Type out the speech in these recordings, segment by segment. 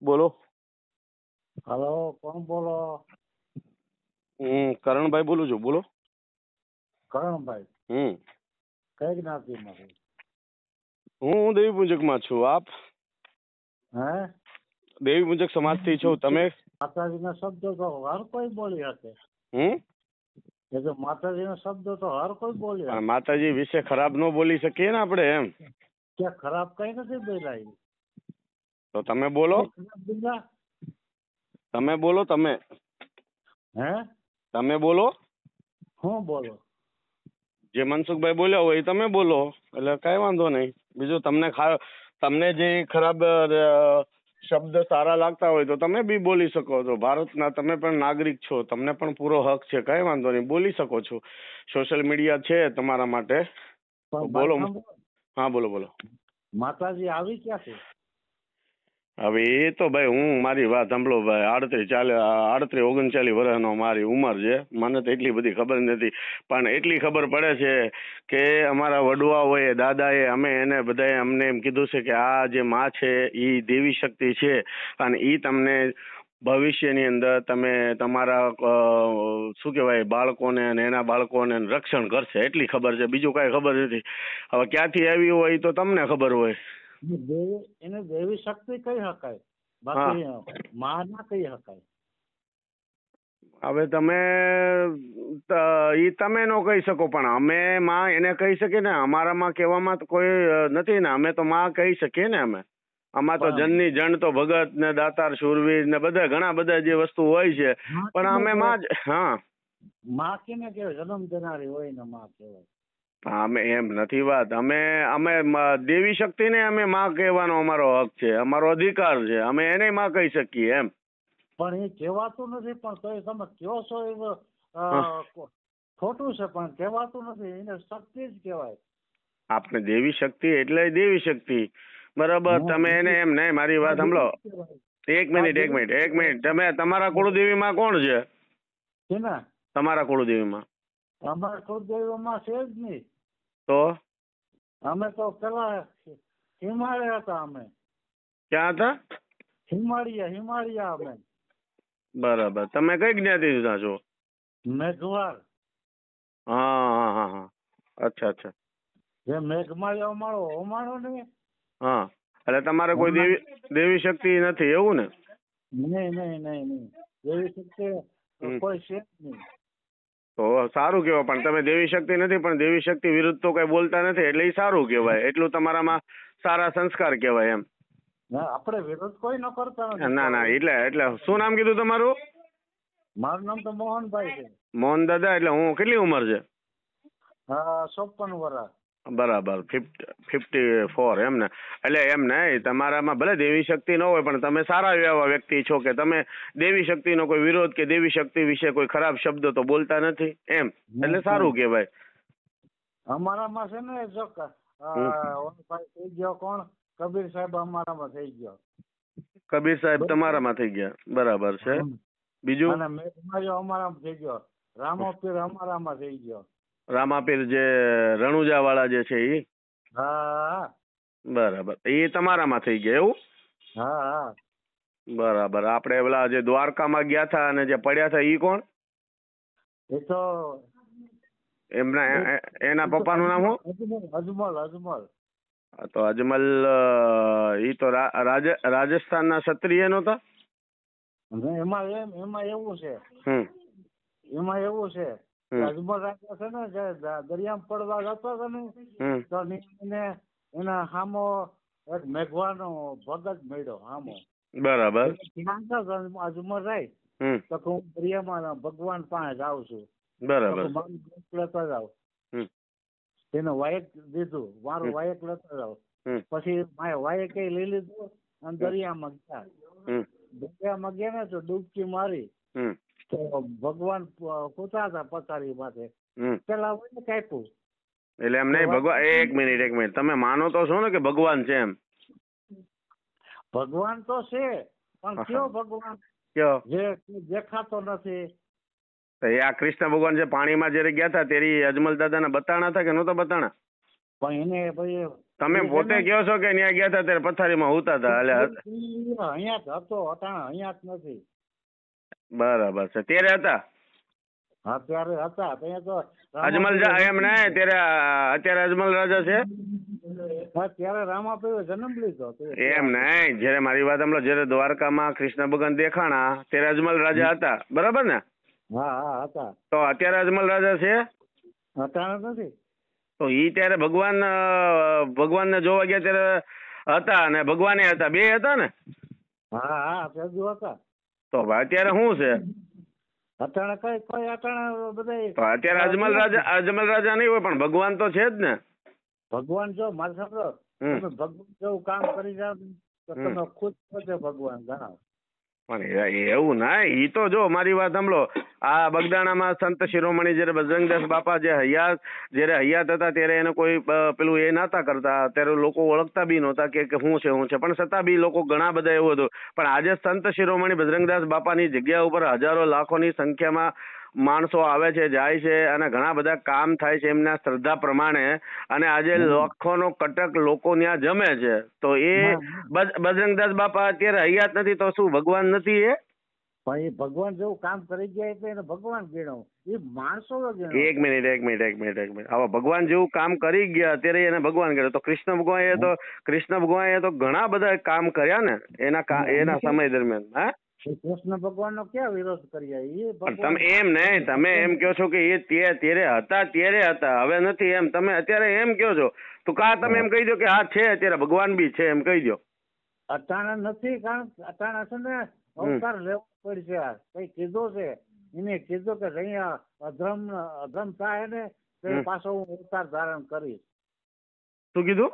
બોલો હલો કોણ બોલો હું કરણભાઈ બોલું છું બોલો કરણભાઈ હમ કઈ જ્ઞાતિમાં હું દેવી પૂજકમાં છું આપ હે દેવી પૂજક સમાજથી છું તમે માતાજીના શબ્દો તો હર કોઈ બોલી હશે હમ માતાજી ના શબ્દો તો હર કોઈ બોલી માતાજી વિશે ખરાબ નો બોલી શકીએ ને આપણે એમ ત્યાં ખરાબ કઈ નથી બોલાયું તો તમે બોલો તમે બોલો તમે હે તમે બોલો હું બોલો જે મનસુખભાઈ બોલ્યા હોય એ તમે બોલો એટલે કાંઈ વાંધો નહીં બીજું તમને તમને જે ખરાબ શબ્દ સારા લાગતા હોય તો તમે બી બોલી શકો છો ભારતના તમે પણ નાગરિક છો તમને પણ પૂરો હક છે કઈ વાંધો નહીં બોલી શકો છો સોશિયલ મીડિયા છે તમારા માટે બોલો હા બોલો બોલો માતાજી આવી ક્યાં છે હવે એ તો ભાઈ હું મારી વાત સાંભળો ભાઈ આડત્રીસ ચાલે આડત્રીસ ઓગણચાલીસ વર્ષનો મારી ઉંમર છે મને તો એટલી બધી ખબર નથી પણ એટલી ખબર પડે છે કે અમારા વડવાઓએ દાદાએ અમે એને બધાએ અમને એમ કીધું છે કે આ જે મા છે એ દેવી શક્તિ છે અને એ તમને ભવિષ્યની અંદર તમે તમારા શું કહેવાય બાળકોને અને એના બાળકોને રક્ષણ કરશે એટલી ખબર છે બીજું કાંઈ ખબર નથી હવે ક્યાંથી આવી હોય તો તમને ખબર હોય એને દેવી શક્તિ કહી શકાય બાકી મા ના કહી શકાય હવે તમે ઈ તમે નો કહી શકો પણ અમે માં એને કહી શકીએ ને અમારામાં કહેવામાં કોઈ નથી ને અમે તો માં કહી શકીએ ને અમે આમાં તો જનની જણ તો ભગત ને દાતાર શૂરવીર ને બધા ઘણા બધા જે વસ્તુ હોય છે પણ અમે માં જ હા માં કેને કહેવાય જન્મ જનારી હોય ને માં કહેવાય અમે એમ નથી વાત અમે અમે દેવી શક્તિને અમે માં કહેવાનો અમારો હક છે અમારો અધિકાર છે અમે એને માં કહી શકીએ એમ પણ એ કહેવાતું નથી પણ તોય તમે કહો છો એ ખોટું છે પણ કહેવાતું નથી એને શક્તિ જ કહેવાય આપણે દેવી શક્તિ એટલે દેવી શક્તિ બરાબર તમે એને એમ નહીં મારી વાત સાંભળો એક મિનિટ એક મિનિટ એક મિનિટ તમે તમારા કુળદેવીમાં કોણ છે તમારા કુળદેવીમાં અમારા કુળદેવીમાં છે જ નહીં તો અમે તો પેલા હિમાલય હતા અમે ક્યાં હતા હિમાળિયા હિમાળિયા અમે બરાબર તમે કઈ જ્ઞાતિ ના છો મેઘવાર હા હા હા હા અચ્છા અચ્છા જે મેઘમાળિયા અમારો અમારો ને હા એટલે તમારે કોઈ દેવી દેવી શક્તિ નથી એવું ને નહીં નહીં નહીં નહીં દેવી શક્તિ કોઈ છે નહીં સારું કેવાય પણ તમે દેવી શક્તિ નથી પણ દેવી શક્તિ વિરુદ્ધ તો કંઈ બોલતા નથી એટલે સારું કેવાય એટલું તમારામાં સારા સંસ્કાર કેવાય એમ ના આપણે વિરોધ કોઈ ન કરતા ના ના એટલે એટલે શું નામ કીધું તમારું મારું નામ તો મોહનભાઈ છે મોહન દાદા એટલે હું કેટલી ઉંમર છે હા ચોપન વર્ષ બરાબર ફિફ્ટી ફોર એમ ને એટલે એમ તમારામાં ભલે દેવી શક્તિ ન હોય પણ તમે સારા એવા વ્યક્તિ છો કે તમે દેવી શક્તિનો કોઈ વિરોધ કે દેવી શક્તિ વિશે કોઈ ખરાબ શબ્દ તો બોલતા નથી એમ એટલે સારું કહેવાય અમારામાં છે ને જો થઈ ગયો કોણ કબીર સાહેબ અમારામાં થઈ ગયો કબીર સાહેબ તમારામાં થઈ ગયા બરાબર છે બીજું અને અમારામાં થઈ ગયો રામોપીર અમારામાં થઈ ગયો રામાપીર જે રણુજા વાળા જે છે એ બરાબર એ તમારામાં થઈ ગયા એવું બરાબર આપણે પેલા જે દ્વારકામાં ગયા હતા અને જે પડ્યા હતા એ કોણ એ તો એમના એના પપ્પાનું નામ હું અજમલ અજમલ તો અજમલ એ તો રાજસ્થાનના ક્ષત્રિય નો એમાં એમ એમાં એવું છે એમાં એવું છે બાજુમાં રાખ્યા છે ને જે દરિયામાં પડવા જતો હતો ને તો નીકળીને એના સામો એક મેઘવાનો ભગત મળ્યો સામો બરાબર બાજુમાં રહી તો હું દરિયામાં ભગવાન પાસે જાઉં છું બરાબર મારું લેતા જાઉં એને વાયક દીધું મારું વાયક લેતા જાઉં પછી મારે વાયક લઈ લીધું અને દરિયામાં ગયા દરિયામાં ગયા ને તો ડૂબકી મારી તો ભગવાન કૂતા હતા પથારી માથે પેલા મને કાપ્યું એટલે એમ નહીં ભગવાન એક મિનિટ એક મિનિટ તમે માનો તો છો ને કે ભગવાન છે એમ ભગવાન તો છે પણ કયો ભગવાન કયો જે દેખાતો નથી એ આ કૃષ્ણ ભગવાન જે પાણીમાં જયારે ગયા હતા તેરી અજમલ દાદા ને બતાણા હતા કે નહોતા બતાણા પણ એને ભાઈ તમે પોતે કહો છો કે ત્યાં ગયા હતા ત્યારે પથારીમાં હોતા હતા એટલે અહીંયા જ હતો અટાણા અહીંયા જ નથી બરાબર છે ત્યારે હતા હા હતા ત્યાં તો અજમલ એમ ને ત્યારે અત્યારે અજમલ રાજા છે ત્યારે રામાપીએ જન્મ લીધો એમ નહીં જયારે મારી વાત હમણાં જયારે દ્વારકામાં કૃષ્ણ ભગવાન દેખાણા ત્યારે અજમલ રાજા હતા બરાબર ને હા હા હતા તો અત્યારે અજમલ રાજા છે અત્યારે નથી તો ઈ ત્યારે ભગવાન ભગવાન ને જોવા ગયા ત્યારે હતા અને ભગવાને હતા બે હતા ને હા હા હતા તો અત્યારે શું છે અટાણે કઈ કઈ બધા અત્યારે અજમલ રાજા અજમલ રાજા નહીં હોય પણ ભગવાન તો છે જ ને ભગવાન જો મારે સાંભળો ભગવાન જેવું કામ કરી જાવ તો તમે ખુશ થશો ભગવાન જણાવો પણ એવું ના એ તો જો મારી વાત સાંભળો આ બગદાણામાં સંત શિરોમણી જયારે બજરંગદાસ બાપા જે હયાત જ્યારે હયાત હતા ત્યારે એને કોઈ પેલું એ નહોતા કરતા ત્યારે લોકો ઓળખતા બી નહોતા કે શું છે હું છે પણ છતાં બી લોકો ઘણા બધા એવું હતું પણ આજે સંત શિરોમણી બજરંગદાસ બાપાની જગ્યા ઉપર હજારો લાખોની સંખ્યામાં માણસો આવે છે જાય છે અને ઘણા બધા કામ થાય છે એમના શ્રદ્ધા પ્રમાણે અને આજે લાખોનો કટક લોકો ત્યાં જમે છે તો એ બજરંગદાસ બાપા અત્યારે હયાત નથી તો શું ભગવાન નથી એ પણ ભગવાન જેવું કામ કરી ગયા એટલે એને ભગવાન ગણો એ માણસો એક મિનિટ એક મિનિટ એક મિનિટ એક મિનિટ હવે ભગવાન જેવું કામ કરી ગયા અત્યારે એને ભગવાન ગણ્યો તો કૃષ્ણ ભગવાન એ તો કૃષ્ણ ભગવાન એ તો ઘણા બધા કામ કર્યા ને એના એના સમય દરમિયાન હા કૃષ્ણ ભગવાનનો ક્યાં વિરોધ કરીએ પણ તમે એમ નહીં તમે એમ કહો છો કે એ ત્યારે હતા ત્યારે હતા હવે નથી એમ તમે અત્યારે એમ કહો છો તો કા તમે એમ કહી દો કે હા છે અત્યારે ભગવાન બી છે એમ કહી દો અટાણા નથી કારણ અટાણા છે ને અવતાર લેવો પડશે કઈ કીધો છે એને કીધો કે અહીંયા અધર્મ અધર્મ થાય ને તે પાછો હું અવતાર ધારણ કરીશ શું કીધું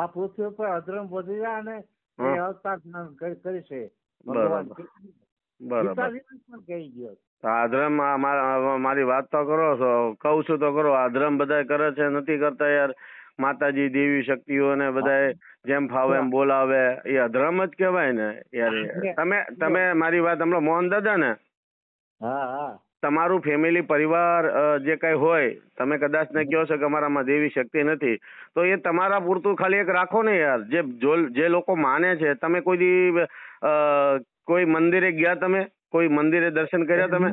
આ પૃથ્વી પર અધર્મ વધી જાય ને એ અવતાર કરી છે બરાબર આદ્રમ મારી વાત તો કરો છો કઉ છું તો કરો આધ્રમ બધા કરે છે નથી કરતા યાર માતાજી દેવી શક્તિઓ ને બધા જેમ ફાવે એમ બોલાવે એ અધરમ જ કેવાય ને યાર તમે તમે મારી વાત હમણાં મોહન દાદા ને હા હા તમારું ફેમિલી પરિવાર જે કાંઈ હોય તમે કદાચ ને કહો છો કે અમારામાં દેવી શક્તિ નથી તો એ તમારા પૂરતું ખાલી એક રાખો ને યાર જે જે લોકો માને છે તમે કોઈ દી કોઈ મંદિરે ગયા તમે કોઈ મંદિરે દર્શન કર્યા તમે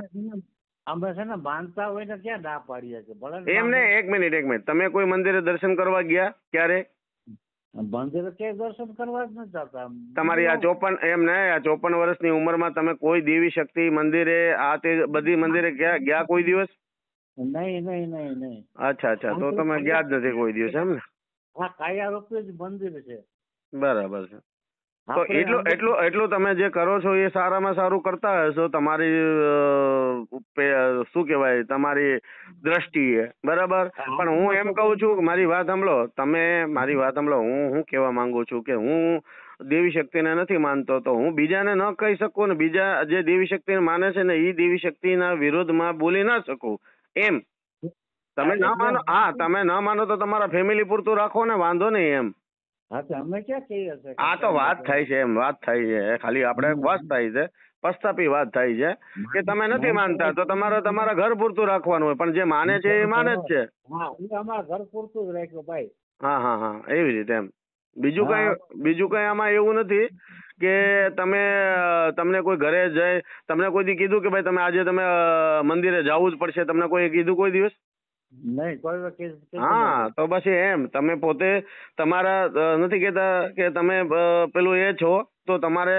અમે ને હોય ને ક્યાં ના પાડીએ છે ભલે એમને એક મિનિટ એક મિનિટ તમે કોઈ મંદિરે દર્શન કરવા ગયા ક્યારે મંદિરે ક્યાંય દર્શન કરવા જ નથી જતા તમારી આ ચોપન એમ ને આ ચોપન વર્ષની ઉંમરમાં તમે કોઈ દેવી શક્તિ મંદિરે આ તે બધી મંદિરે ગયા ગયા કોઈ દિવસ નહીં નહીં નહીં નહીં અચ્છા અચ્છા તો તમે ગયા જ નથી કોઈ દિવસ એમ ને હા કાયા રૂપે જ મંદિર છે બરાબર છે તો એટલું એટલું એટલું તમે જે કરો છો એ સારામાં સારું કરતા હશો તમારી શું કહેવાય તમારી દ્રષ્ટિએ બરાબર પણ હું એમ કહું છું મારી વાત સાંભળો તમે મારી વાત સાંભળો હું હું કહેવા માંગુ છું કે હું દેવી શક્તિને નથી માનતો તો હું બીજાને ન કહી શકું ને બીજા જે દેવી શક્તિને માને છે ને એ દેવી શક્તિના વિરોધમાં બોલી ના શકું એમ તમે ના માનો હા તમે ના માનો તો તમારા ફેમિલી પૂરતું રાખો ને વાંધો નહીં એમ આ તો વાત થઈ છે એમ વાત થઈ છે ખાલી આપણે વાત થઈ છે પસ્તાપી વાત થઈ છે કે તમે નથી માનતા તો તમારે તમારા ઘર પૂરતું રાખવાનું હોય પણ જે માને છે એ માને જ છે હા અમારા ઘર પૂરતું જ રાખ્યું ભાઈ હા હા હા એવી રીતે એમ બીજું કઈ બીજું કઈ આમાં એવું નથી કે તમે તમને કોઈ ઘરે જઈ તમને કોઈ દી કીધું કે ભાઈ તમે આજે તમે મંદિરે જવું જ પડશે તમને કોઈ કીધું કોઈ દિવસ હા તો પછી એમ તમે પોતે તમારા નથી કહેતા કે તમે પેલું એ છો તો તમારે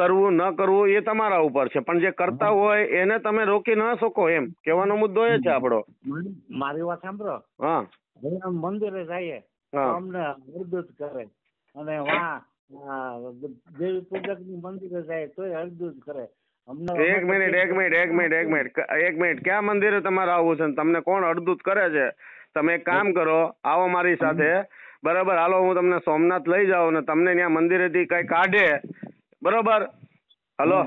કરવું ન કરવું એ તમારા ઉપર છે પણ જે કરતા હોય એને તમે રોકી ન શકો એમ કેવાનો મુદ્દો એ છે આપડો મારી વાત સાંભળો હા મંદિરે જઈએ અમને હરદૂત કરે અને વા દેવી પૂજક ની મંદિરે જાય તો હરદૂત કરે એક મિનિટ એક મિનિટ એક મિનિટ એક મિનિટ એક મિનિટ ક્યાં મંદિરે તમારે આવવું છે તમને કોણ અડધૂત કરે છે તમે એક કામ કરો આવો મારી સાથે બરાબર હાલો હું તમને સોમનાથ લઈ જાઉં ને તમને ત્યાં મંદિરેથી કંઈ કાઢે બરાબર હલો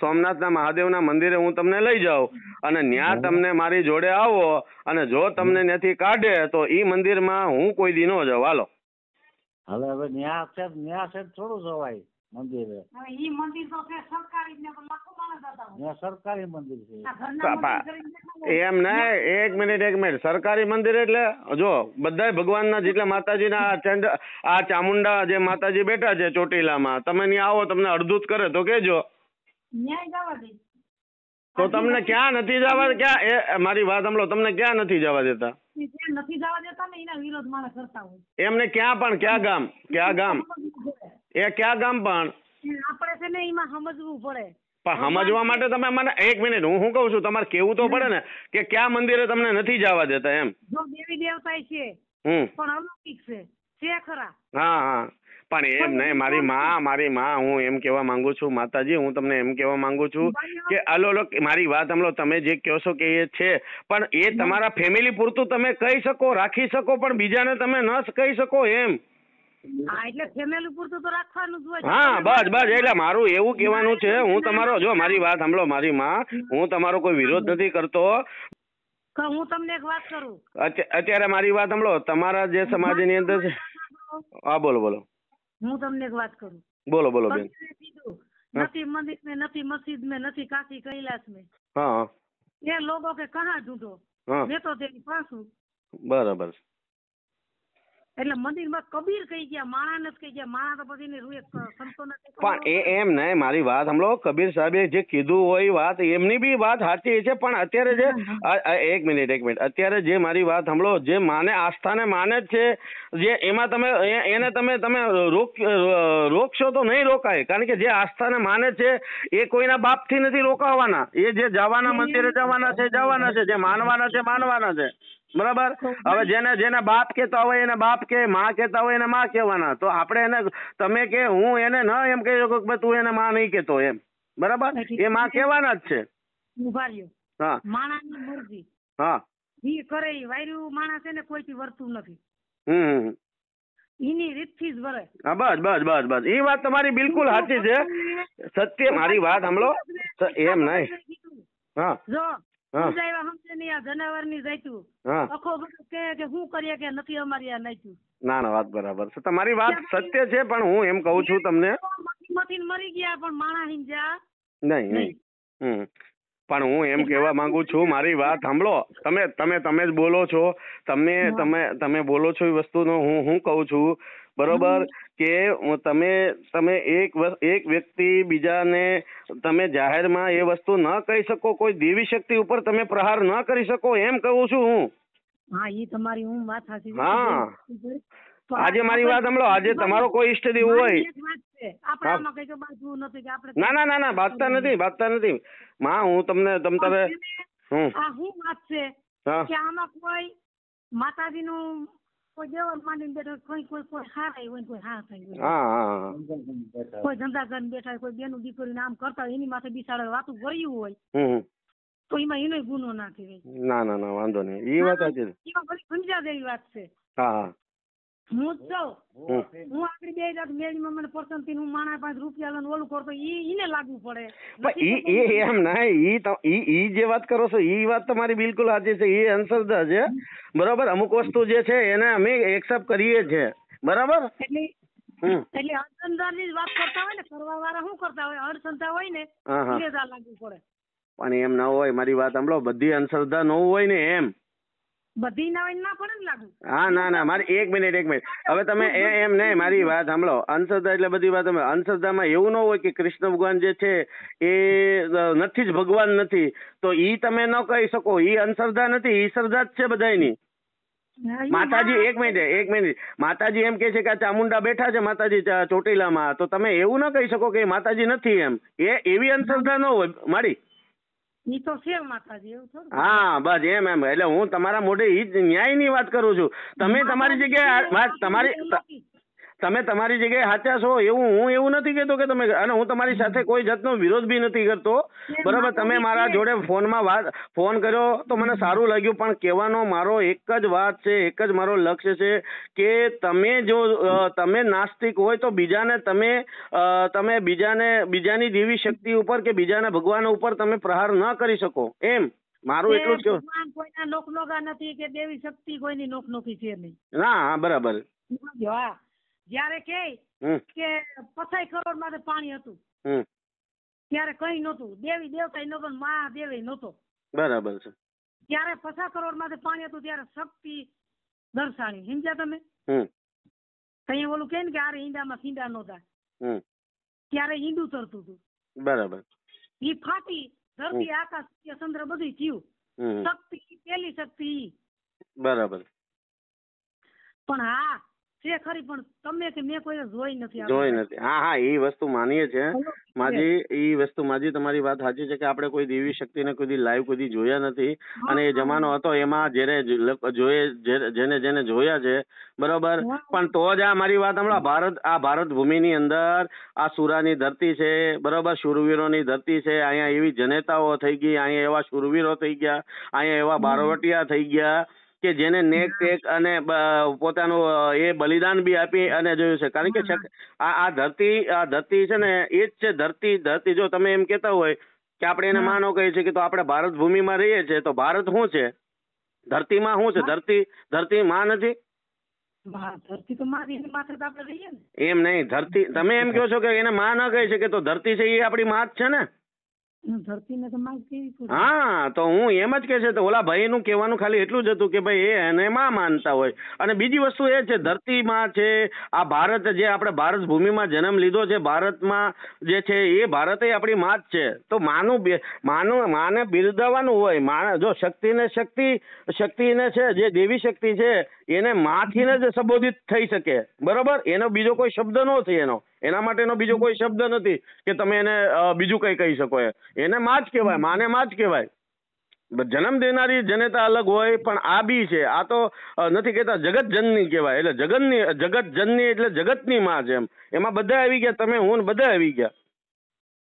સોમનાથના મહાદેવના મંદિરે હું તમને લઈ જાઉં અને ત્યાં તમને મારી જોડે આવો અને જો તમને ત્યાંથી કાઢે તો એ માં હું કોઈ દી ન જાઉં હાલો હવે હવે ન્યા સાહેબ ન્યા સાહેબ થોડું જવાય સરકારી મંદિર એમ ને એક મિનિટ એક મિનિટ સરકારી મંદિર એટલે જો બધા ભગવાનના જેટલા માતાજીના ચંડ આ ચામુંડા જે માતાજી બેઠા છે ચોટીલામાં તમે ત્યાં આવો તમને અડધૂત કરે તો કેજો તો તમને ક્યાં નથી જવા ક્યાં એ મારી વાત સાંભળો તમને ક્યાં નથી જવા દેતા નથી જવા દેતા ને એના વિરોધ માણસ કરતા હોય એમને ક્યાં પણ ક્યાં ગામ ક્યાં ગામ એ ક્યાં ગામ પણ આપણે છે ને એમાં સમજવું પડે પણ સમજવા માટે તમે મને એક મિનિટ હું શું કહું છું તમારે કેવું તો પડે ને કે કયા મંદિરે તમને નથી જવા દેતા એમ જો દેવી દેવતા છે પણ અલૌકિક છે છે ખરા હા હા પણ એમ નહીં મારી માં મારી માં હું એમ કેવા માંગુ છું માતાજી હું તમને એમ કેવા માંગુ છું કે અલો લોક મારી વાત હમલો તમે જે કહો છો કે એ છે પણ એ તમારા ફેમિલી પૂરતું તમે કહી શકો રાખી શકો પણ બીજાને તમે ન કહી શકો એમ મારું એવું કહેવાનું છે હું તમારો જો મારી વાત સાંભળો મારી માં હું તમારો કોઈ વિરોધ નથી કરતો હું તમને એક વાત કરું અત્યારે મારી વાત સાંભળો તમારા જે સમાજની અંદર છે હા બોલો બોલો હું તમને એક વાત કરું બોલો બોલો બેન નથી મંદિર મેં નથી મસ્જિદ મેં નથી કાશી કૈલાસ મેં હા એ લોકો કે કહા ઢૂંઢો મેં તો તેની પાછું બરાબર એટલે મંદિરમાં કબીર કહી ગયા માણા નથી કહી ગયા માણા તો પછી રૂએ સંતો પણ એ એમ ને મારી વાત હમણો કબીર સાહેબે જે કીધું હોય વાત એમની બી વાત સાચી છે પણ અત્યારે જે એક મિનિટ એક મિનિટ અત્યારે જે મારી વાત હમણો જે માને આસ્થાને માને જ છે જે એમાં તમે એને તમે તમે રોક રોકશો તો નહીં રોકાય કારણ કે જે આસ્થાને માને છે એ કોઈના બાપ થી નથી રોકાવાના એ જે જવાના મંદિરે જવાના છે જવાના છે જે માનવાના છે માનવાના છે બરાબર હવે જેને જેને બાપ કહેતા હોય એને બાપ કે માં કહેતા હોય એને માં કહેવાના તો આપણે એને તમે કે હું એને ન એમ કહી શકો કે તું એને માં નહીં કહેતો એમ બરાબર એ માં કહેવાના જ છે હા માણસની મરજી હા ઈ કરે ઈ વાયરું માણસ એને કોઈથી વર્તું નથી હમ એની રીતથી જ વરે હા બસ બસ બસ બસ એ વાત તમારી બિલકુલ સાચી છે સત્ય મારી વાત સાંભળો એમ નહીં હા જો માણા નહીં નહીં હમ પણ હું એમ કહેવા માંગુ છું મારી વાત સાંભળો તમે તમે તમે જ બોલો છો તમે તમે તમે બોલો છો એ વસ્તુનો હું હું કહું છું બરોબર કે તમે તમે એક એક વ્યક્તિ બીજાને તમે જાહેરમાં એ વસ્તુ ન કહી શકો કોઈ દેવી શક્તિ ઉપર તમે પ્રહાર ન કરી શકો એમ કહું છું હું હા એ તમારી હું વાત સાચી હા આજે મારી વાત સાંભળો આજે તમારો કોઈ ઈષ્ટ દેવ હોય ના ના ના ના ભાગતા નથી ભાગતા નથી માં હું તમને તમ તમે હું વાત છે કે આમાં કોઈ માતાજીનું કોઈ દેવા માંડીને બેઠા કોઈ કોઈ કોઈ હારાય હોય કોઈ હા થાય હોય. કોઈ ધંધા કરીને બેઠા હોય કોઈ બેનું દીકરીને આમ કરતા હોય એની માથે બિચારા વાતું ગયું હોય તો એમાં એનો ગુનો ના કહેવાય ના ના ના વાંધો નહીં એ વાત એમાં ઘણી સમજા જેવી વાત છે હા હું બરાબર અમુક વસ્તુ જે છે એને અમે એક્સેપ્ટ કરીએ છીએ બરાબર એટલે એટલે અડસંધાની વાત કરતા હોય ને કરવા વાળા શું કરતા હોય અડસંધા હોય ને એટલે લાગવું પડે પણ એમ ના હોય મારી વાત સાંભળો બધી અંધશ્રદ્ધા ન હોય ને એમ બધી નવીન ના પણ લાગુ હા ના ના મારે એક મિનિટ એક મિનિટ હવે તમે એમ નહીં મારી વાત સાંભળો અંધશ્રદ્ધા એટલે બધી વાત તમે અંધશ્રદ્ધામાં એવું ન હોય કે કૃષ્ણ ભગવાન જે છે એ નથી જ ભગવાન નથી તો ઈ તમે ન કહી શકો ઈ અંધશ્રદ્ધા નથી ઈ શ્રદ્ધા જ છે બધાયની માતાજી એક મિનિટ એક મિનિટ માતાજી એમ કે છે કે ચામુંડા બેઠા છે માતાજી ચોટીલામાં તો તમે એવું ના કહી શકો કે માતાજી નથી એમ એ એવી અંધશ્રદ્ધા ન હોય મારી હા બસ એમ એમ એટલે હું તમારા મોઢે ઈ જ ન્યાયની વાત કરું છું તમે તમારી જગ્યાએ વાત તમારી તમે તમારી જગ્યાએ સાચા છો એવું હું એવું નથી કેતો કે તમે અને હું તમારી સાથે કોઈ જાતનો વિરોધ બી નથી કરતો બરાબર તમે મારા જોડે ફોનમાં વાત ફોન કર્યો તો મને સારું લાગ્યું પણ કહેવાનો મારો એક જ વાત છે એક જ મારો લક્ષ્ય છે કે તમે જો તમે નાસ્તિક હોય તો બીજાને તમે તમે બીજાને બીજાની દેવી શક્તિ ઉપર કે બીજાના ભગવાન ઉપર તમે પ્રહાર ન કરી શકો એમ મારું એટલું જ કેવું કોઈના લોકનોગા નથી કે દેવી શક્તિ કોઈની લોકનોકી છે નહીં ના બરાબર હા જયારે કે કે પચાસ કરોડ માં પાણી હતું ત્યારે કઈ નતું દેવી દેવતા નતો મહાદેવ નતો બરાબર છે ત્યારે પચાસ કરોડ માં પાણી હતું ત્યારે શક્તિ દર્શાણી સમજ્યા તમે કઈ ઓલું કે ને કે આરે ઈંડામાં સીંડા નતા ત્યારે ઈંડું તરતું હતું બરાબર ઈ ફાટી ધરતી આકાશ ચંદ્ર બધું થયું શક્તિ પેલી શક્તિ બરાબર પણ હા છે ખરી પણ તમે કે મેં કોઈ જોઈ નથી જોઈ નથી હા હા એ વસ્તુ માનીએ છે માજી એ વસ્તુ માજી તમારી વાત સાચી છે કે આપણે કોઈ દેવી શક્તિને કોઈ લાઈવ કોઈ જોયા નથી અને એ જમાનો હતો એમાં જેને જોયે જેને જેને જોયા છે બરોબર પણ તો જ આ મારી વાત હમણાં ભારત આ ભારત ભૂમિની અંદર આ સુરાની ધરતી છે બરોબર શૂરવીરોની ધરતી છે અહીંયા એવી જનેતાઓ થઈ ગઈ અહીંયા એવા શૂરવીરો થઈ ગયા અહીંયા એવા બારવટિયા થઈ ગયા કે જેને નેક ટેક અને પોતાનું એ બલિદાન બી આપી અને જોયું છે કારણ કે આ ધરતી આ ધરતી છે ને એ જ છે ધરતી ધરતી જો તમે એમ કહેતા હોય કે આપણે એને માનવ કહીએ છીએ કે તો આપણે ભારત ભૂમિમાં રહીએ છીએ તો ભારત શું છે ધરતીમાં શું છે ધરતી ધરતી માં નથી એમ નહીં ધરતી તમે એમ કહો છો કે એને માં ન કહી શકે તો ધરતી છે એ આપણી માં જ છે ને હા તો હું એમ જ કે છે તો ઓલા ભાઈ નું કહેવાનું ખાલી એટલું જ હતું કે ભાઈ એ એને માં માનતા હોય અને બીજી વસ્તુ એ છે ધરતીમાં છે આ ભારત જે આપણે ભારત ભૂમિમાં જન્મ લીધો છે ભારતમાં જે છે એ ભારત એ આપણી માં જ છે તો માનું માનું માને બિરદાવાનું હોય માણ જો શક્તિને શક્તિ ને છે જે દેવી શક્તિ છે એને માથીને જ સંબોધિત થઈ શકે બરોબર એનો બીજો કોઈ શબ્દ નો થાય એનો એના માટેનો બીજો કોઈ શબ્દ નથી કે તમે એને બીજું કઈ કહી શકો એને માં જ કહેવાય માને માં જ કહેવાય જન્મ દેનારી જનેતા અલગ હોય પણ આ બી છે આ તો નથી કહેતા જગત જનની કહેવાય એટલે જગતની જગત જનની એટલે જગતની માં છે એમ એમાં બધા આવી ગયા તમે હું બધા આવી ગયા